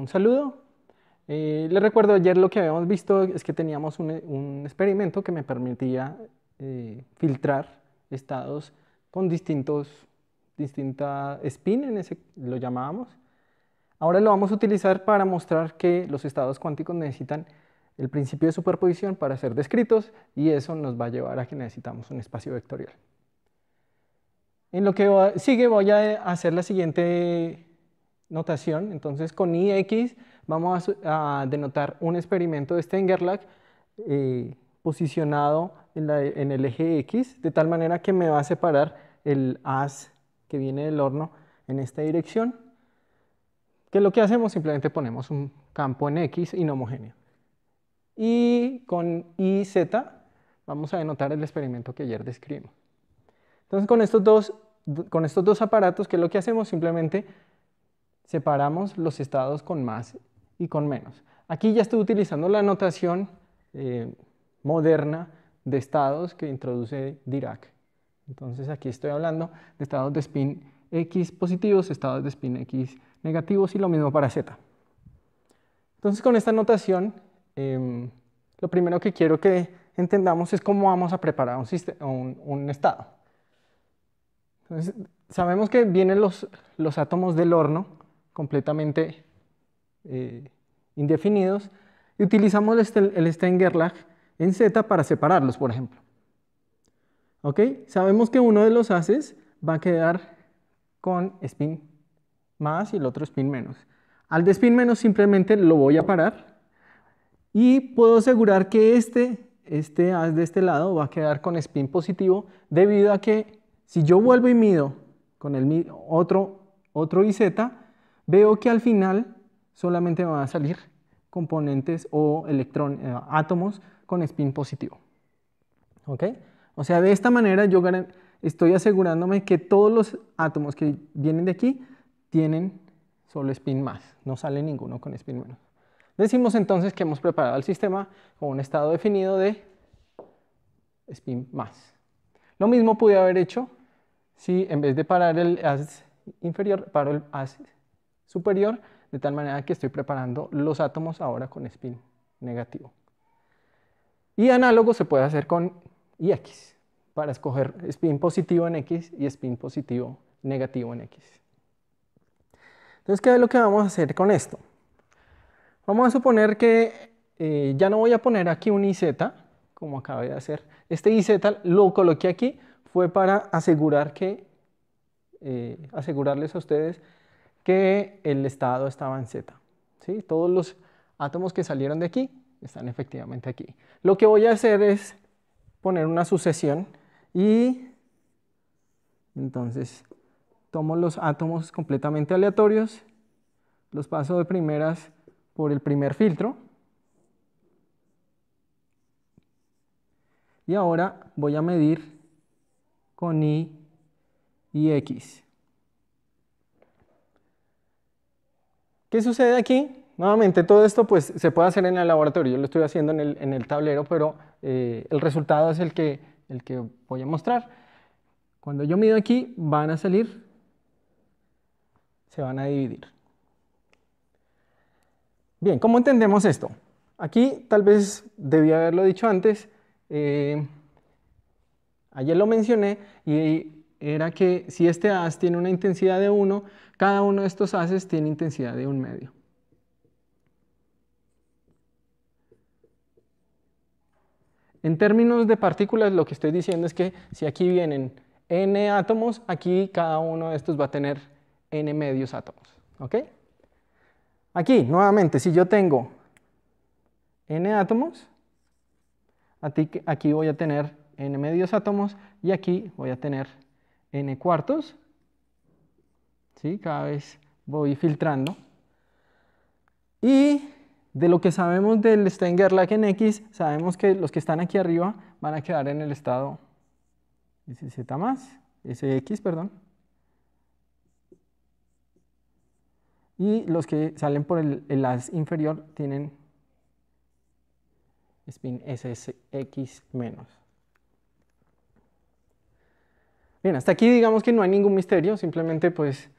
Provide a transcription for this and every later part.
un saludo. Eh, les recuerdo, ayer lo que habíamos visto es que teníamos un, experimento que me permitía eh, filtrar estados con distintos distinta spin, en ese, lo llamábamos. Ahora lo vamos a utilizar para mostrar que los estados cuánticos necesitan el principio de superposición para ser descritos y eso nos va a llevar a que necesitamos un espacio vectorial. En lo que sigue voy a hacer la siguiente notación. Entonces con Ix vamos a, denotar un experimento de Stengerlach eh, posicionado en, el eje X, de tal manera que me va a separar el as que viene del horno en esta dirección, que lo que hacemos simplemente ponemos un campo en X inhomogéneo. Y con Iz vamos a denotar el experimento que ayer describimos. Entonces con estos dos, con estos dos aparatos, ¿qué es lo que hacemos? Simplemente separamos los estados con más y con menos. Aquí ya estoy utilizando la notación eh, moderna de estados que introduce Dirac. Entonces aquí estoy hablando de estados de spin X positivos, estados de spin X negativos y lo mismo para Z. Entonces con esta notación, em, lo primero que quiero que entendamos es cómo vamos a preparar un, estado. sabemos que vienen los átomos del horno completamente eh, indefinidos, y utilizamos el lag en Z para separarlos, por ejemplo. ¿Ok? Sabemos que uno de los haces va a quedar con spin más y el otro spin menos. Al de spin menos simplemente lo voy a parar y puedo asegurar que este, este haz de este lado va a quedar con spin positivo debido a que si yo vuelvo y mido con el otro, otro IZ, veo que al final solamente van a salir componentes o eh, átomos con spin positivo. ¿Ok? O sea, de esta manera yo estoy asegurándome que todos los átomos que vienen de aquí tienen solo spin más, no sale ninguno con spin menos. Decimos entonces que hemos preparado el sistema con un estado definido de spin más. Lo mismo pude haber hecho si en vez de parar el as inferior, paro el as superior, de tal manera que estoy preparando los átomos ahora con spin negativo. Y análogo se puede hacer con IX, para escoger spin positivo en X y spin positivo negativo en X. Entonces, ¿qué es lo que vamos a hacer con esto? Vamos a suponer que eh, ya no voy a poner aquí un IZ, como acabé de hacer. Este IZ lo coloqué aquí, fue para asegurar que, eh, asegurarles a ustedes que el estado estaba en Z. Todos los átomos que salieron de aquí están efectivamente aquí. Lo que voy a hacer es poner una sucesión y entonces tomo los átomos completamente aleatorios, los paso de primeras por el primer filtro y ahora voy a medir con I y X. ¿Qué sucede aquí? Nuevamente, todo esto pues, se puede hacer en el laboratorio. Yo lo estoy haciendo en el, tablero, pero eh, el resultado es el que, el que voy a mostrar. Cuando yo mido aquí, van a salir, se van a dividir. Bien, ¿cómo entendemos esto? Aquí tal vez debía haberlo dicho antes. Eh, ayer lo mencioné y era que si este haz tiene una intensidad de 1, cada uno de estos haces tiene intensidad de un medio. En términos de partículas, lo que estoy diciendo es que si aquí vienen n átomos, aquí cada uno de estos va a tener n medios átomos. Aquí, nuevamente, si yo tengo n átomos, aquí voy a tener n medios átomos y aquí voy a tener n cuartos. ¿sí? Cada vez voy filtrando. Y de lo que sabemos del stenger lack en X, sabemos que los que están aquí arriba van a quedar en el estado SZ más, SX, perdón. Y los que salen por el, el inferior tienen spin SSX menos. Bien, hasta aquí digamos que no hay ningún misterio, simplemente pues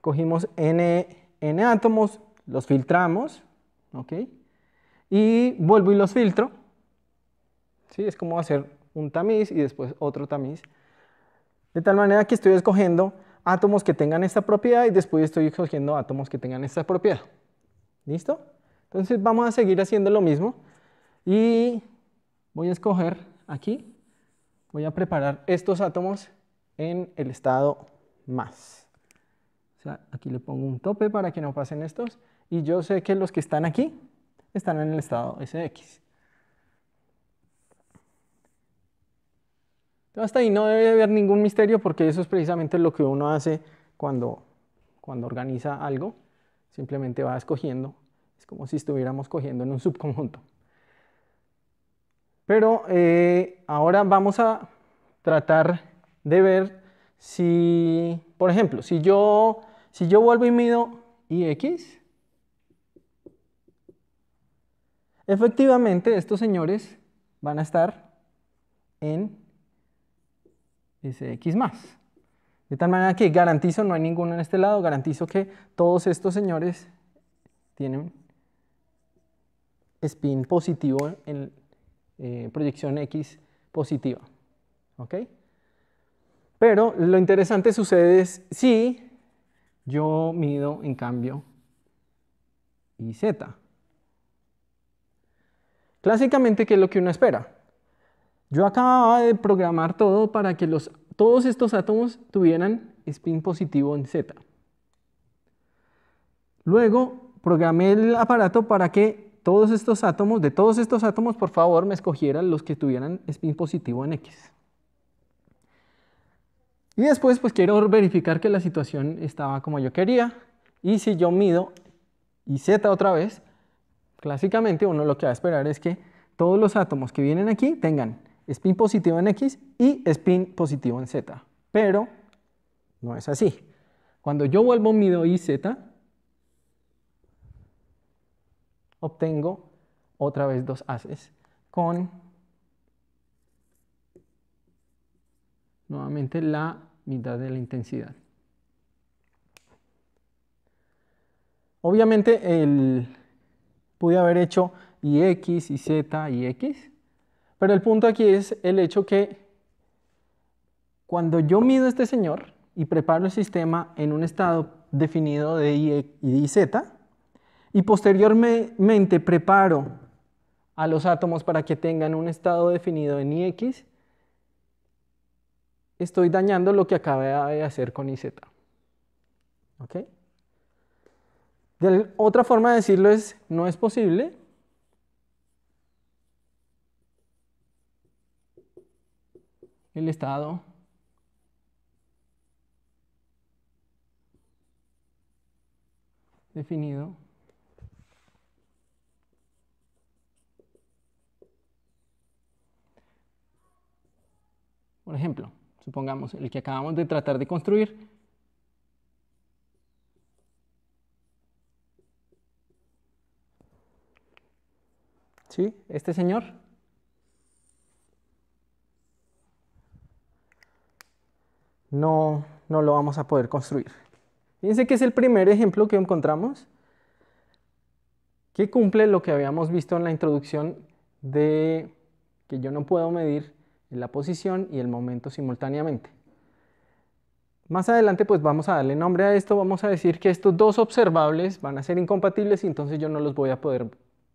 cogimos n, n átomos, los filtramos, ¿ok? Y vuelvo y los filtro, ¿sí? Es como hacer un tamiz y después otro tamiz. De tal manera que estoy escogiendo átomos que tengan esta propiedad y después estoy escogiendo átomos que tengan esta propiedad. ¿Listo? Entonces vamos a seguir haciendo lo mismo y voy a escoger aquí voy a preparar estos átomos en el estado más. O sea, aquí le pongo un tope para que no pasen estos. Y yo sé que los que están aquí están en el estado SX. Entonces, hasta ahí no debe haber ningún misterio porque eso es precisamente lo que uno hace cuando, cuando organiza algo. Simplemente va escogiendo. Es como si estuviéramos cogiendo en un subconjunto. Pero eh, ahora vamos a tratar de ver si, por ejemplo, si yo, si yo vuelvo y mido ix, efectivamente estos señores van a estar en ese x más. De tal manera que garantizo, no hay ninguno en este lado, garantizo que todos estos señores tienen spin positivo en, eh, proyección X positiva. ¿Ok? Pero lo interesante sucede si yo mido en cambio y Z. Clásicamente, ¿qué es lo que uno espera? Yo acababa de programar todo para que los, todos estos átomos tuvieran spin positivo en Z. Luego programé el aparato para que todos estos átomos, de todos estos átomos, por favor, me escogieran los que tuvieran spin positivo en X. Y después, pues quiero verificar que la situación estaba como yo quería. Y si yo mido y Z otra vez, clásicamente uno lo que va a esperar es que todos los átomos que vienen aquí tengan spin positivo en X y spin positivo en Z. Pero no es así. Cuando yo vuelvo mido y Z, obtengo otra vez dos haces con nuevamente la mitad de la intensidad. Obviamente el, pude haber hecho y x y z y x, pero el punto aquí es el hecho que cuando yo mido este señor y preparo el sistema en un estado definido de y, z, y posteriormente preparo a los átomos para que tengan un estado definido en Ix, estoy dañando lo que acabé de hacer con IZ. ¿Ok? otra forma de decirlo es, no es posible. El estado definido Por ejemplo, supongamos el que acabamos de tratar de construir. ¿Sí? Este señor. No, no lo vamos a poder construir. Fíjense que es el primer ejemplo que encontramos que cumple lo que habíamos visto en la introducción de que yo no puedo medir la posición y el momento simultáneamente. Más adelante pues vamos a darle nombre a esto, vamos a decir que estos dos observables van a ser incompatibles y entonces yo no los voy a poder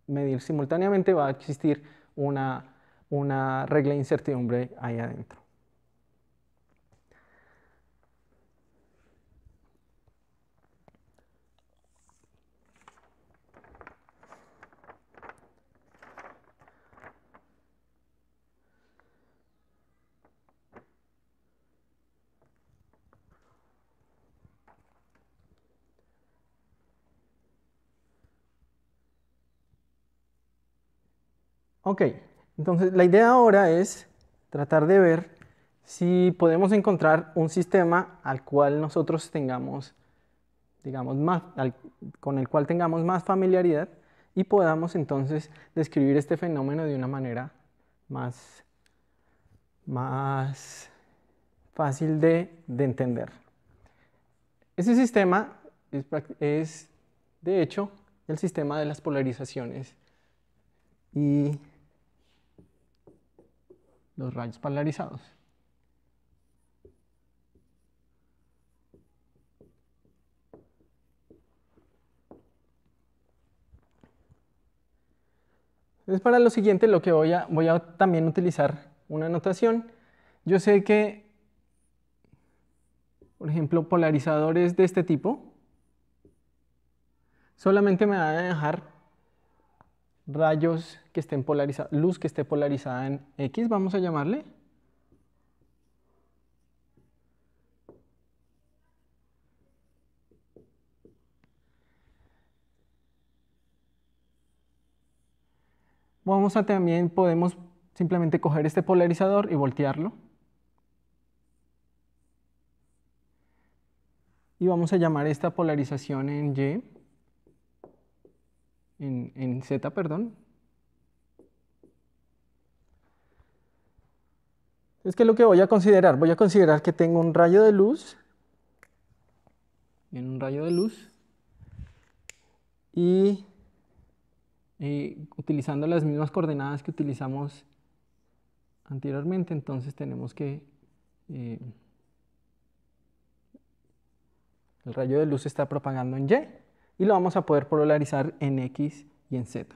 medir simultáneamente, va a existir una, una regla de incertidumbre ahí adentro. Ok, entonces la idea ahora es tratar de ver si podemos encontrar un sistema al cual nosotros tengamos, digamos, más, con el cual tengamos más familiaridad y podamos entonces describir este fenómeno de una manera más, más fácil de, entender. Ese sistema es, es, de hecho, el sistema de las polarizaciones y los rayos polarizados. Entonces para lo siguiente lo que voy a, voy a también utilizar una notación. Yo sé que, por ejemplo, polarizadores de este tipo solamente me van a dejar rayos que estén polarizados, luz que esté polarizada en X, vamos a llamarle. Vamos a también, podemos simplemente coger este polarizador y voltearlo. Y vamos a llamar esta polarización en Y en, Z, perdón. Es que lo que voy a considerar, voy a considerar que tengo un rayo de luz, en un rayo de luz, y eh, utilizando las mismas coordenadas que utilizamos anteriormente, entonces tenemos que eh, el rayo de luz está propagando en Y y lo vamos a poder polarizar en X y en Z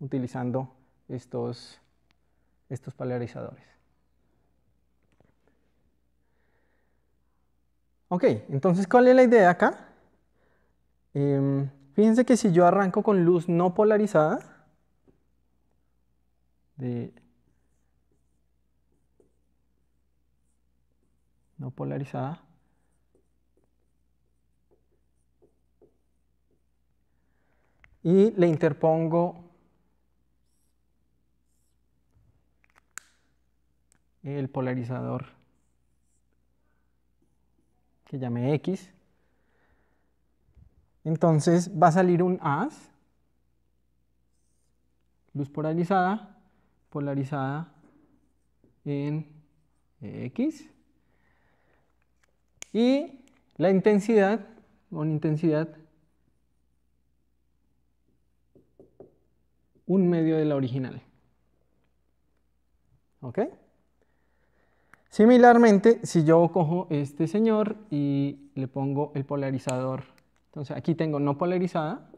utilizando estos, estos polarizadores. Ok, entonces ¿cuál es la idea acá? Em, fíjense que si yo arranco con luz no polarizada, no polarizada, y le interpongo el polarizador que llame X. Entonces va a salir un haz, luz polarizada, polarizada en X. Y la intensidad, una intensidad un medio de la original. ¿Ok? Similarmente, si yo cojo este señor y le pongo el polarizador, entonces aquí tengo no polarizada,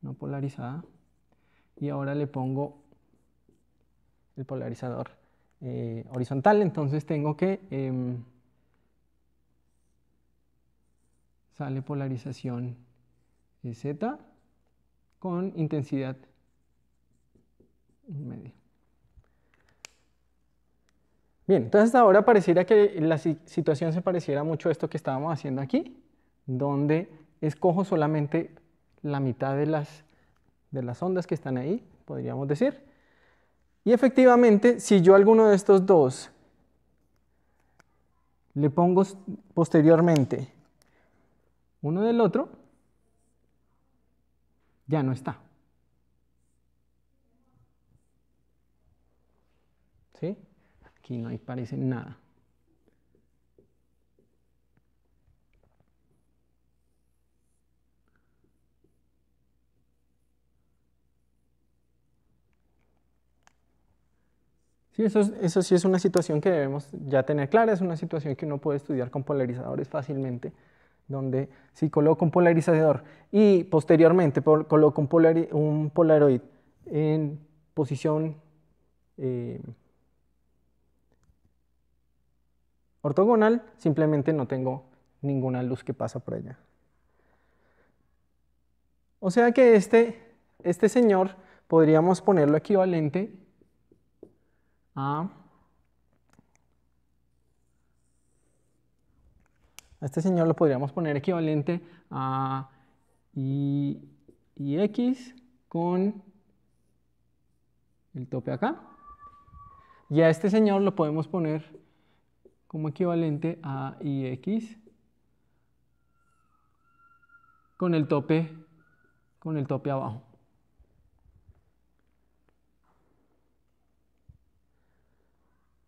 no polarizada, y ahora le pongo el polarizador eh, horizontal, entonces tengo que em, sale polarización Z con intensidad medio. Bien, entonces hasta ahora pareciera que la situación se pareciera mucho a esto que estábamos haciendo aquí, donde escojo solamente la mitad de las, de las ondas que están ahí, podríamos decir. Y efectivamente, si yo alguno de estos dos le pongo posteriormente uno del otro, ya no está. Aquí no aparece nada. Sí, eso, sí es una situación que debemos ya tener clara, es una situación que uno puede estudiar con polarizadores fácilmente, donde si coloco un polarizador y posteriormente coloco un, polaroid en posición eh, ortogonal, simplemente no tengo ninguna luz que pasa por allá. O sea que este, este señor podríamos ponerlo equivalente a, a este señor lo podríamos poner equivalente a y, x con el tope acá. Y a este señor lo podemos poner como equivalente a ix con el tope con el tope abajo.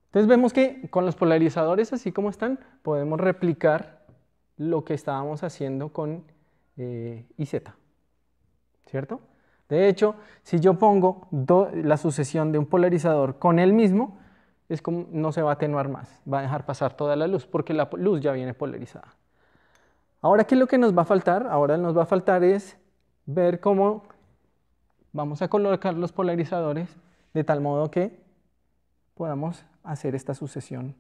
Entonces vemos que con los polarizadores así como están podemos replicar lo que estábamos haciendo con eh, IZ, ¿cierto? De hecho, si yo pongo la sucesión de un polarizador con el mismo, es como no se va a atenuar más, va a dejar pasar toda la luz, porque la luz ya viene polarizada. Ahora, ¿qué es lo que nos va a faltar? Ahora nos va a faltar es ver cómo vamos a colocar los polarizadores de tal modo que podamos hacer esta sucesión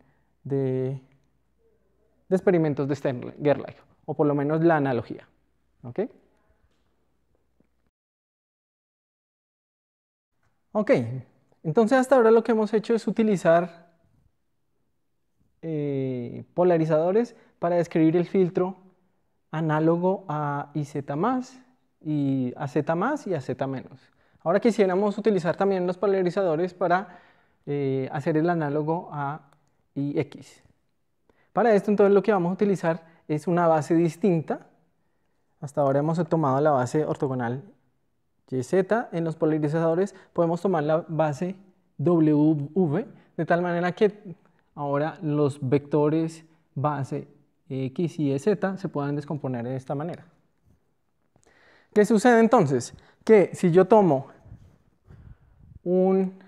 de, experimentos de stern Gerlach, o por lo menos la analogía. ¿Ok? Ok, entonces hasta ahora lo que hemos hecho es utilizar eh, polarizadores para describir el filtro análogo a IZ y a Z más y a Z menos. Ahora quisiéramos utilizar también los polarizadores para eh, hacer el análogo a IX. Para esto entonces lo que vamos a utilizar es una base distinta. Hasta ahora hemos tomado la base ortogonal z en los polarizadores podemos tomar la base WV, de tal manera que ahora los vectores base X y e Z se puedan descomponer de esta manera. ¿Qué sucede entonces? Que si yo tomo un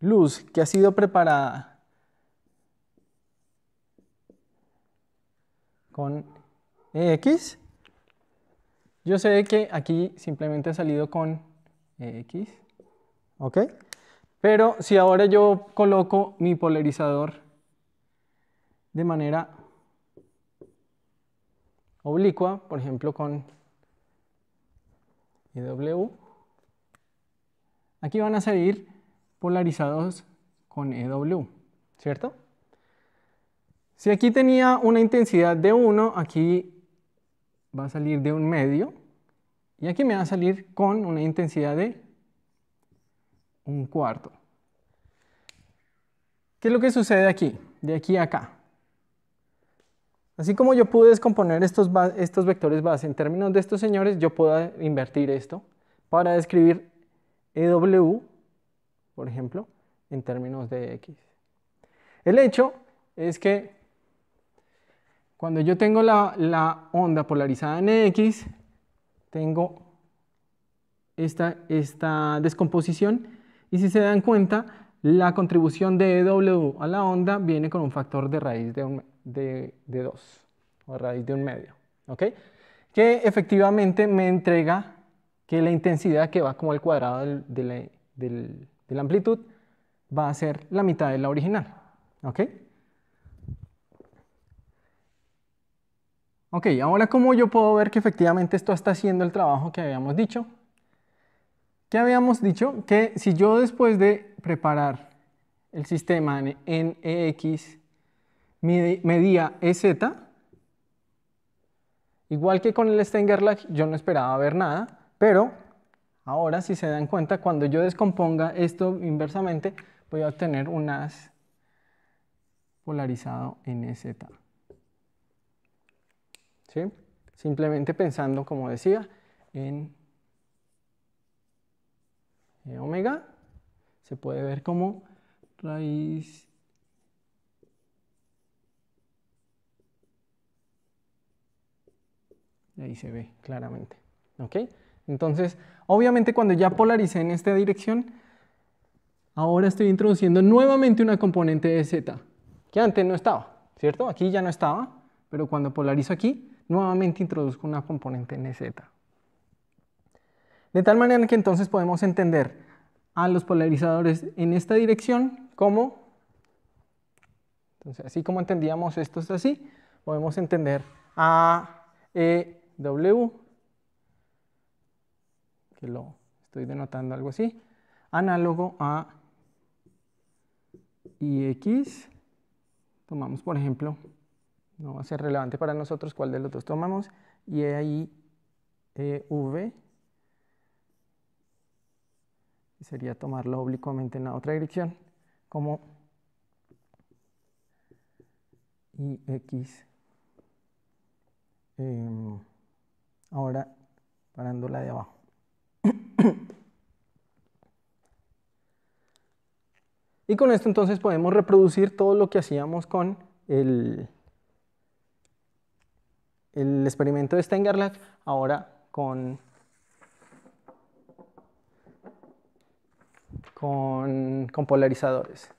luz que ha sido preparada con e X, yo sé que aquí simplemente ha salido con eh, X, ¿ok? Pero si ahora yo coloco mi polarizador de manera oblicua, por ejemplo con EW, aquí van a salir polarizados con EW, ¿cierto? Si aquí tenía una intensidad de 1, aquí va a salir de un medio. Y aquí me va a salir con una intensidad de un cuarto. ¿Qué es lo que sucede aquí? De aquí a acá. Así como yo pude descomponer estos, estos vectores base en términos de estos señores, yo puedo invertir esto para describir EW, por ejemplo, en términos de X. El hecho es que cuando yo tengo la, la onda polarizada en X, tengo esta, descomposición y si se dan cuenta, la contribución de W a la onda viene con un factor de raíz de, 2 de, o raíz de un medio, ¿ok? Que efectivamente me entrega que la intensidad que va como el cuadrado de la amplitud va a ser la mitad de la original, ¿ok? Ok, ahora como yo puedo ver que efectivamente esto está haciendo el trabajo que habíamos dicho. ¿qué habíamos dicho que si yo después de preparar el sistema en EX medía EZ, igual que con el Stenger Lag, yo no esperaba ver nada, pero ahora si se dan cuenta cuando yo descomponga esto inversamente voy a obtener un unas polarizado en EZ. Simplemente pensando, como decía, en omega, se puede ver como raíz y ahí se ve claramente, ¿ok? Entonces, obviamente cuando ya polaricé en esta dirección, ahora estoy introduciendo nuevamente una componente de Z, que antes no estaba, ¿cierto? Aquí ya no estaba, pero cuando polarizo aquí, nuevamente introduzco una componente NZ. De tal manera que entonces podemos entender a los polarizadores en esta dirección como, entonces así como entendíamos esto es así, podemos entender a EW, W, que lo estoy denotando algo así, análogo a IX, tomamos por ejemplo no va a ser relevante para nosotros cuál de los dos tomamos, y ahí eh, V sería tomarlo oblicuamente en la otra dirección, como y X. Em, ahora parando la de abajo. y con esto entonces podemos reproducir todo lo que hacíamos con el, el experimento de Stengerlach ahora con, con, polarizadores.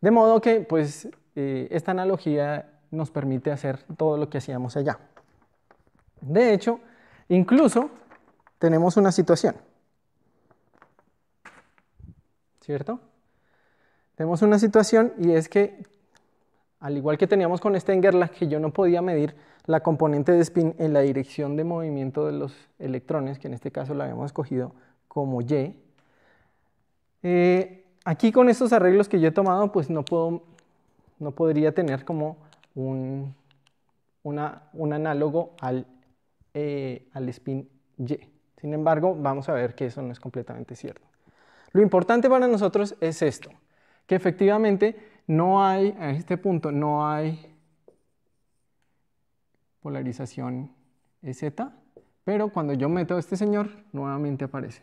De modo que pues, eh, esta analogía nos permite hacer todo lo que hacíamos allá. De hecho, incluso tenemos una situación. ¿Cierto? Tenemos una situación y es que, al igual que teníamos con Stengerlach, que yo no podía medir la componente de spin en la dirección de movimiento de los electrones, que en este caso la habíamos escogido como Y. Eh, aquí con estos arreglos que yo he tomado, pues no, puedo, no podría tener como un, un análogo al, eh, al spin Y. Sin embargo, vamos a ver que eso no es completamente cierto. Lo importante para nosotros es esto, que efectivamente no hay, a este punto, no hay polarización es Z, pero cuando yo meto a este señor, nuevamente aparece.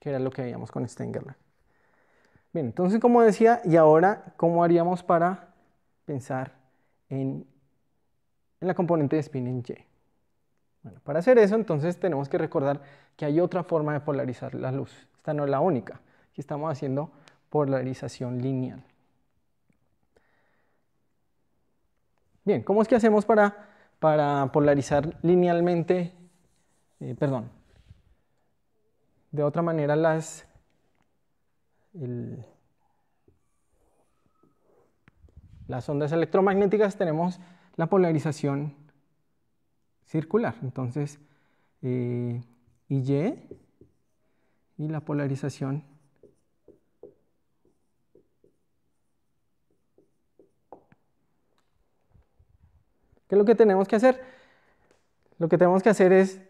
Que era lo que veíamos con Stengerler. Bien, entonces como decía, y ahora, ¿cómo haríamos para pensar en, en la componente de spin en Y? Bueno, para hacer eso, entonces tenemos que recordar que hay otra forma de polarizar la luz. Esta no es la única. Aquí estamos haciendo polarización lineal. Bien, ¿cómo es que hacemos para, polarizar linealmente, eh, perdón, de otra manera las... ondas electromagnéticas tenemos la polarización circular. Entonces, eh, y Y la polarización ¿Qué es lo que tenemos que hacer? Lo que tenemos que hacer es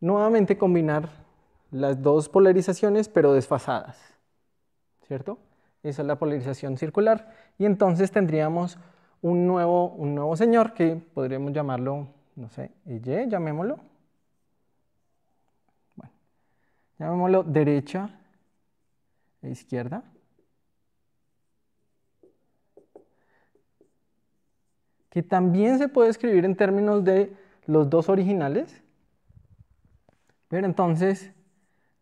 nuevamente combinar las dos polarizaciones pero desfasadas, ¿cierto? Esa es la polarización circular y entonces tendríamos un nuevo, un nuevo señor que podríamos llamarlo, no sé, Y, llamémoslo. Bueno, llamémoslo derecha e izquierda. que también se puede escribir en términos de los dos originales. Pero entonces,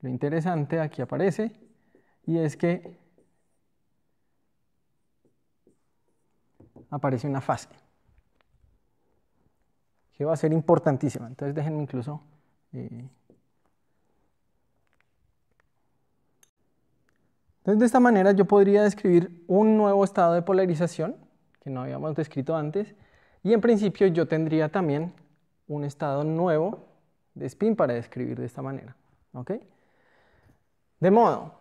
lo interesante aquí aparece, y es que aparece una fase, que va a ser importantísima. Entonces déjenme incluso... Eh, entonces de esta manera yo podría describir un nuevo estado de polarización que no habíamos descrito antes. Y en principio yo tendría también un estado nuevo de spin para describir de esta manera. ¿ok? De modo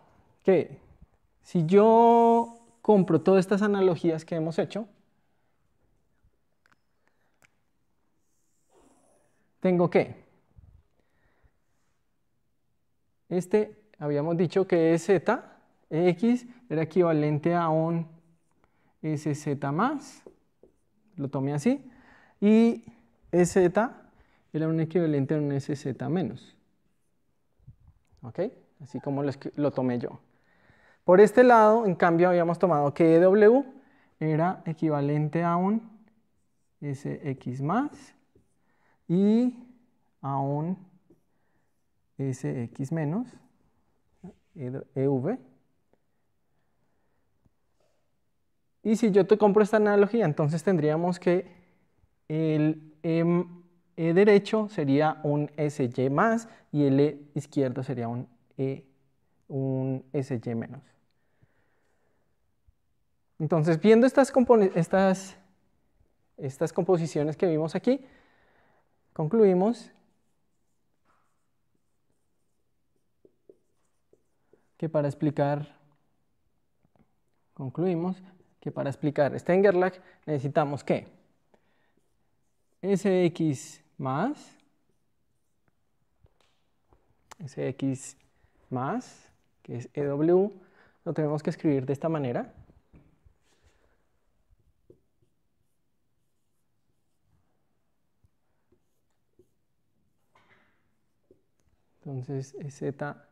que si yo compro todas estas analogías que hemos hecho, tengo que este habíamos dicho que es z, x era equivalente a un SZ más, lo tomé así, y Sz era un equivalente a un SZ menos. ¿Ok? Así como lo, tomé yo. Por este lado, en cambio, habíamos tomado que EW era equivalente a un SX más y a un SX menos, EV, Y si yo te compro esta analogía, entonces tendríamos que el em, e derecho sería un SY más y el E izquierdo sería un, e, un SY menos. Entonces, viendo estas, estas, estas composiciones que vimos aquí, concluimos que para explicar, concluimos para explicar Stengerlag necesitamos que Sx más x más, que es EW, lo tenemos que escribir de esta manera. Entonces, Z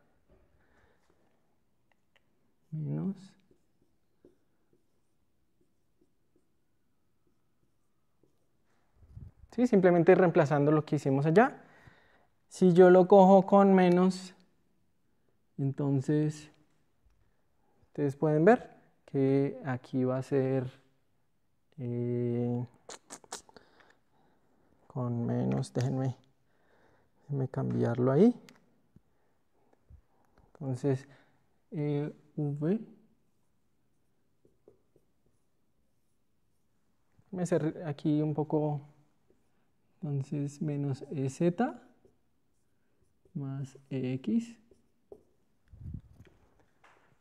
menos Simplemente reemplazando lo que hicimos allá. Si yo lo cojo con menos, entonces ustedes pueden ver que aquí va a ser eh, con menos, déjenme, cambiarlo ahí. Entonces, eh, V. Me hacer aquí un poco entonces, menos EZ más EX.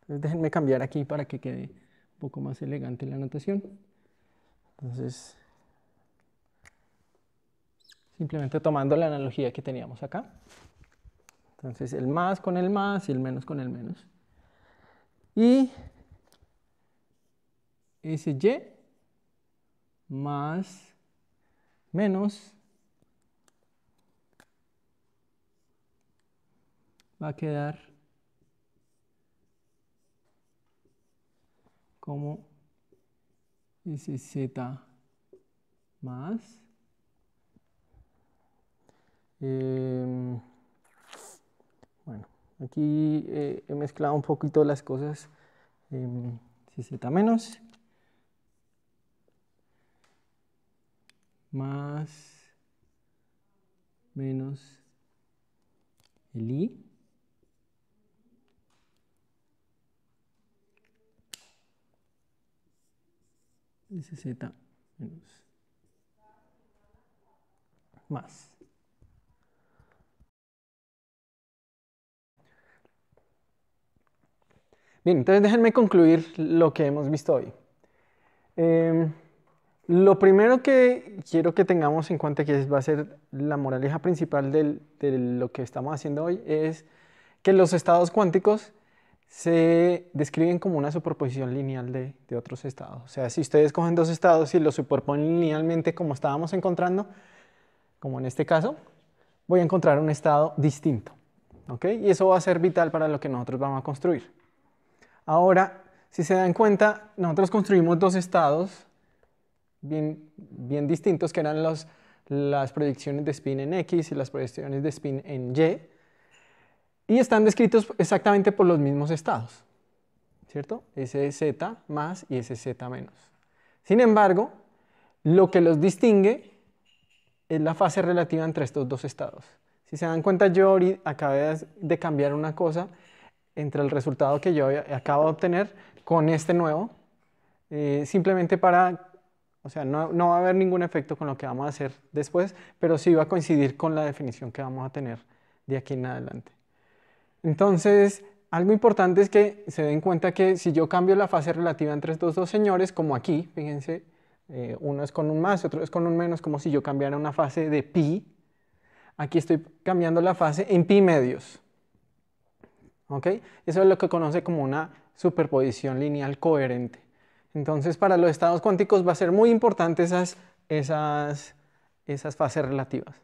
Entonces, déjenme cambiar aquí para que quede un poco más elegante la notación, Entonces, simplemente tomando la analogía que teníamos acá. Entonces, el más con el más y el menos con el menos. Y SY más menos va a quedar como SZ más em, bueno aquí eh, he mezclado un poquito las cosas eh, menos más menos el i Z menos más. Bien, entonces déjenme concluir lo que hemos visto hoy. Em, lo primero que quiero que tengamos en cuenta, que va a ser la moraleja principal de lo que estamos haciendo hoy, es que los estados cuánticos se describen como una superposición lineal de, otros estados. O sea, si ustedes cogen dos estados y los superponen linealmente como estábamos encontrando, como en este caso, voy a encontrar un estado distinto. ¿ok? Y eso va a ser vital para lo que nosotros vamos a construir. Ahora, si se dan cuenta, nosotros construimos dos estados bien, distintos, que eran las proyecciones de spin en X y las proyecciones de spin en Y y están descritos exactamente por los mismos estados, ¿cierto? SZ Z más y SZ Z menos. Sin embargo, lo que los distingue es la fase relativa entre estos dos estados. Si se dan cuenta, yo acabé de cambiar una cosa entre el resultado que yo acabo de obtener con este nuevo, eh, simplemente para, o sea, no, va a haber ningún efecto con lo que vamos a hacer después, pero sí va a coincidir con la definición que vamos a tener de aquí en adelante. Entonces, algo importante es que se den cuenta que si yo cambio la fase relativa entre estos dos señores, como aquí, fíjense, eh, uno es con un más, otro es con un menos, como si yo cambiara una fase de pi. Aquí estoy cambiando la fase en pi medios. ¿Ok? Eso es lo que conoce como una superposición lineal coherente. Entonces, para los estados cuánticos va a ser muy importante esas, esas, esas fases relativas.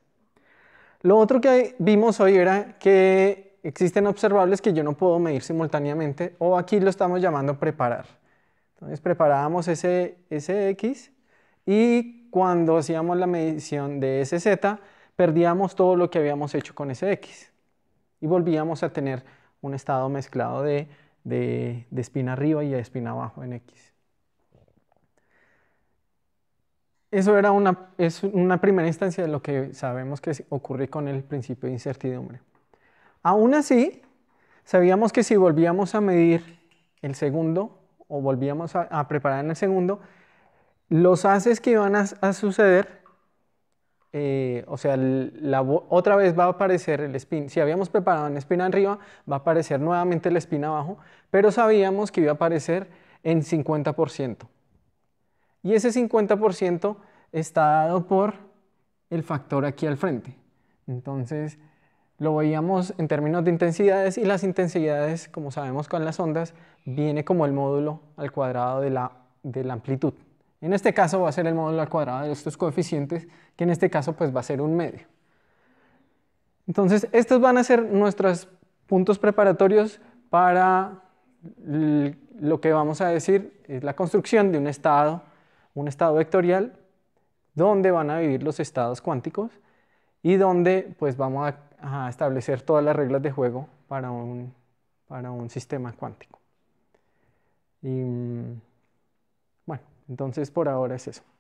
Lo otro que vimos hoy era que existen observables que yo no puedo medir simultáneamente o aquí lo estamos llamando preparar. Entonces preparábamos ese, ese X y cuando hacíamos la medición de ese Z perdíamos todo lo que habíamos hecho con ese X y volvíamos a tener un estado mezclado de, espina arriba y de espina abajo en X. Eso era una, es una primera instancia de lo que sabemos que ocurre con el principio de incertidumbre. Aún así, sabíamos que si volvíamos a medir el segundo o volvíamos a, preparar en el segundo, los haces que iban a, suceder, eh, o sea, otra vez va a aparecer el spin. Si habíamos preparado en spin arriba, va a aparecer nuevamente la spin abajo, pero sabíamos que iba a aparecer en 50%. Y ese 50% está dado por el factor aquí al frente. Entonces, lo veíamos en términos de intensidades y las intensidades, como sabemos con las ondas, viene como el módulo al cuadrado de la, de la amplitud. En este caso va a ser el módulo al cuadrado de estos coeficientes, que en este caso pues va a ser un medio. Entonces, estos van a ser nuestros puntos preparatorios para lo que vamos a decir es la construcción de un estado, un estado vectorial, donde van a vivir los estados cuánticos, y donde pues vamos a, establecer todas las reglas de juego para un, para un sistema cuántico. Mm, bueno, entonces por ahora es eso.